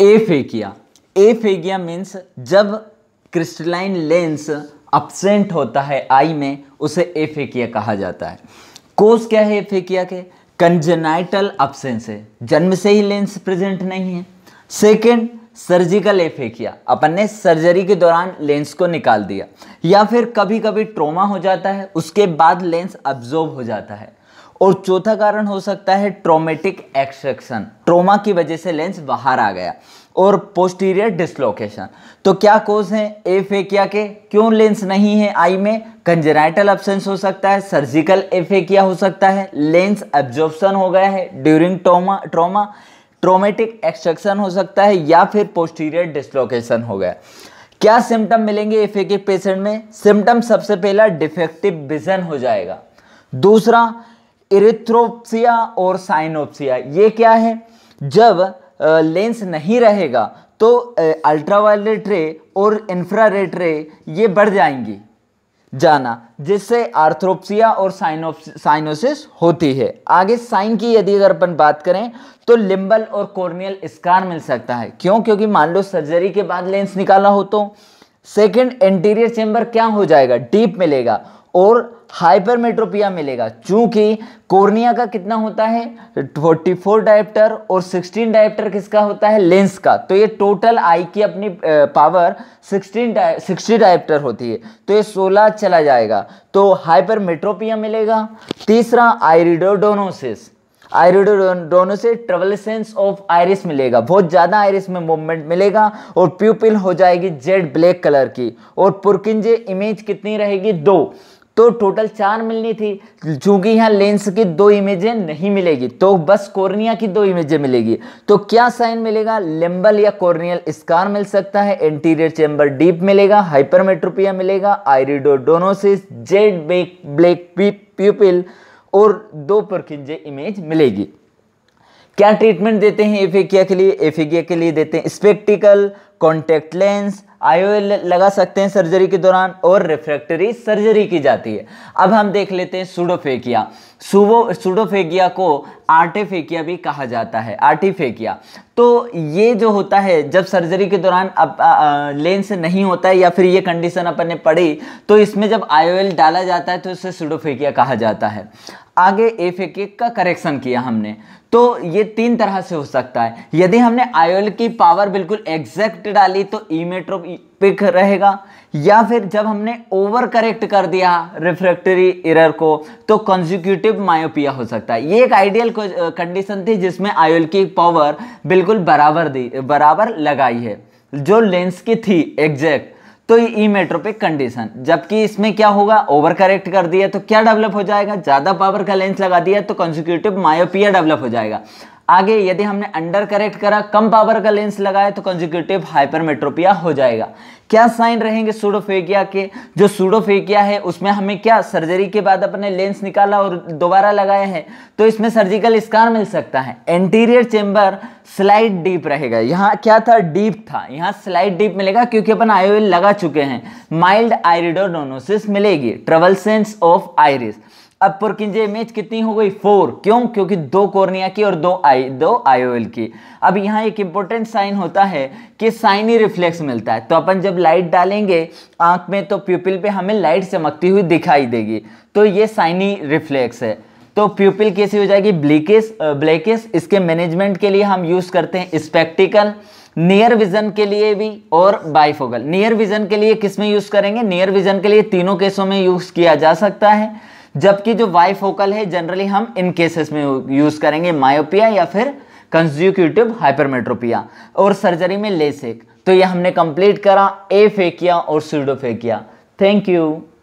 एफेगिया aphakia means जब crystalline lens absent होता है आई में उसे एफेकिया कहा जाता है कोस क्या है एफेकिया के कंजेनाइटल अपसेंस है जन्म से ही लेंस प्रेजेंट नहीं है सेकेंड सर्जिकल एफेकिया किया अपन ने सर्जरी के दौरान लेंस को निकाल दिया या फिर कभी कभी ट्रोमा हो जाता है उसके बाद लेंस अब्जॉर्ब हो जाता है और चौथा कारण हो सकता है ट्रोमेटिक एक्सट्रक्शन ट्रोमा की वजह से लेंस बाहर आ गया और पोस्टीरियर डिसलोकेशन तो क्या कोज है एफेकिया के क्यों लेंस नहीं है आई में कंजेनाइटल अब्सेंस हो सकता है सर्जिकल एफेकिया हो सकता है लेंस एब्जॉर्प्शन हो गया है during trauma trauma traumatic extraction हो सकता है या फिर पोस्टीरियर डिस्लोकेशन हो गया क्या सिम्टम मिलेंगे इफेक्टिव पेशेंट में सिम्टम सबसे पहला डिफेक्टिव विजन हो जाएगा दूसरा इरिथ्रोप्सिया और साइनोप्सिया ये क्या है जब लेंस नहीं रहेगा तो अल्ट्रावायलेट रे और इंफ्रारेड रे ये बढ़ जाएंगी जाना जिससे आर्थ्रोप्सिया और साइनोसिस होती है आगे साइन की यदि अगर अपन बात करें तो लिम्बल और कॉर्नियल स्कार मिल सकता है क्यों क्योंकि मान लो सर्जरी के बाद लेंस निकाला हो तो सेकेंड एंटीरियर चेंबर क्या हो जाएगा डीप मिलेगा और हाइपरमेट्रोपिया मिलेगा क्योंकि कोर्निया का कितना होता है 44 डायप्टर और 16 डायप्टर किसका होता है लेंस का तो ये टोटल आई की अपनी पावर 16 डाय 60 डायप्टर होती है तो ये 16 चला जाएगा तो हाइपरमेट्रोपिया मिलेगा तीसरा आयरिडोडोनोसिस आयरिडोडोनो से ट्रेवलसेंस ऑफ आयरिस मिलेगा बहुत ज़्यादा आयरिस में मूवमेंट मिलेगा और प्यूपिल हो जाएगी जेड ब्लैक कलर की और पुरकिंजे इमेज कितनी रहेगी दो तो टोटल चार मिलनी थी चूंकि यहाँ लेंस की दो इमेजें नहीं मिलेगी तो बस कॉर्निया की दो इमेजें मिलेगी तो क्या साइन मिलेगा लिम्बल या कॉर्नियल स्कार मिल सकता है एंटीरियर चैम्बर डीप मिलेगा हाइपरमेट्रोपिया मिलेगा आयरिडोडोनोसिस जेड ब्लैक प्यूपिल और दो प्रखिंजे इमेज मिलेगी क्या ट्रीटमेंट देते हैं एफिकिया के लिए एफिकिया के लिए देते हैं स्पेक्टिकल कॉन्टैक्ट लेंस आईओए लगा सकते हैं सर्जरी के दौरान और रिफ्रैक्टरी सर्जरी की जाती है अब हम देख लेते हैं सुडोफेकिया सुबो सुडोफेकिया को आर्टेफेकिया भी कहा जाता है आर्टिफेकिया तो ये जो होता है जब सर्जरी के दौरान अब लेंस नहीं होता है या फिर ये कंडीशन अपन ने पड़ी तो इसमें जब आयोएल डाला जाता है तो इसे सुडोफेकिया कहा जाता है आगे एफेके का करेक्शन किया हमने तो ये तीन तरह से हो सकता है यदि हमने आयोल की पावर बिल्कुल एग्जैक्ट डाली तो ईमेट्रोप पिक रहेगा या फिर जब हमने ओवर करेक्ट कर दिया रिफ्रेक्टरी इरर को तो कंजिक्यूटिव मायोपिया हो सकता है ये एक आइडियल कंडीशन थी जिसमें आयोल की पावर बिल्कुल बराबर दी बराबर लगाई है जो लेंस की थी एग्जैक्ट तो ई ईमेट्रोपिक कंडीशन जबकि इसमें क्या होगा ओवर करेक्ट कर दिया तो क्या डेवलप हो जाएगा ज़्यादा पावर का लेंस लगा दिया तो कॉन्जिक्यूटिव मायोपिया डेवलप हो जाएगा आगे यदि हमने अंडर करेक्ट करा कम पावर का लेंस लगाया तो कंजिक्यूटिव हाइपरमेट्रोपिया हो जाएगा क्या साइन रहेंगे सूडोफेकिया के जो सूडोफेकिया है उसमें हमें क्या सर्जरी के बाद अपने लेंस निकाला और दोबारा लगाया है तो इसमें सर्जिकल स्कार मिल सकता है एंटीरियर चेम्बर स्लाइड डीप रहेगा यहाँ क्या था डीप था यहाँ स्लाइड डीप मिलेगा क्योंकि अपन आईओएल लगा चुके हैं माइल्ड आयरिडोडोनोसिस मिलेगी ट्रेवल सेंस ऑफ आयरिस अब पुरकिंजे इमेज कितनी हो गई फोर क्यों क्योंकि दो कोर्निया की और दो आई दो आईओएल की अब यहाँ एक इंपॉर्टेंट साइन होता है कि साइनी रिफ्लेक्स मिलता है तो अपन जब लाइट डालेंगे आंख में तो प्यूपिल पे हमें लाइट चमकती हुई दिखाई देगी तो ये साइनी रिफ्लेक्स है तो प्यूपिल कैसी हो जाएगी ब्लिकिस ब्लैकिस इसके मैनेजमेंट के लिए हम यूज़ करते हैं स्पेक्टिकल नियर विजन के लिए भी और बाइफोगल नियर विजन के लिए किस में यूज़ करेंगे नियर विजन के लिए तीनों केसों में यूज़ किया जा सकता है जबकि जो वाई फोकल है जनरली हम इन केसेस में यूज़ करेंगे मायोपिया या फिर कंज्यूक्यूटिव हाइपरमेट्रोपिया और सर्जरी में लेसिक तो ये हमने कंप्लीट करा ए फेकिया और सीडोफेकिया थैंक यू